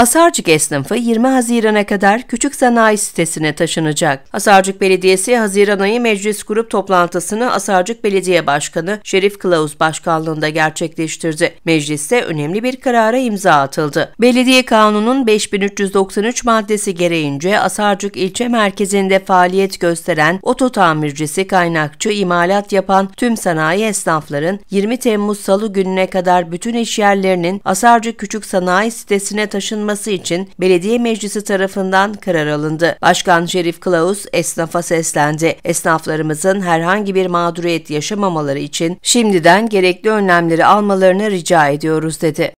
Asarcık esnafı 20 Haziran'a kadar küçük sanayi sitesine taşınacak. Asarcık Belediyesi Haziran ayı meclis grup toplantısını Asarcık Belediye Başkanı Şerif Kılavuz Başkanlığında gerçekleştirdi. Mecliste önemli bir karara imza atıldı. Belediye Kanunu'nun 5393 maddesi gereğince Asarcık ilçe merkezinde faaliyet gösteren oto tamircisi, kaynakçı, imalat yapan tüm sanayi esnafların 20 Temmuz Salı gününe kadar bütün iş yerlerinin Asarcık Küçük Sanayi sitesine taşınması kaldırılması için belediye meclisi tarafından karar alındı. Başkan Şerif Kılavuz esnafa seslendi. Esnaflarımızın herhangi bir mağduriyet yaşamamaları için şimdiden gerekli önlemleri almalarını rica ediyoruz dedi.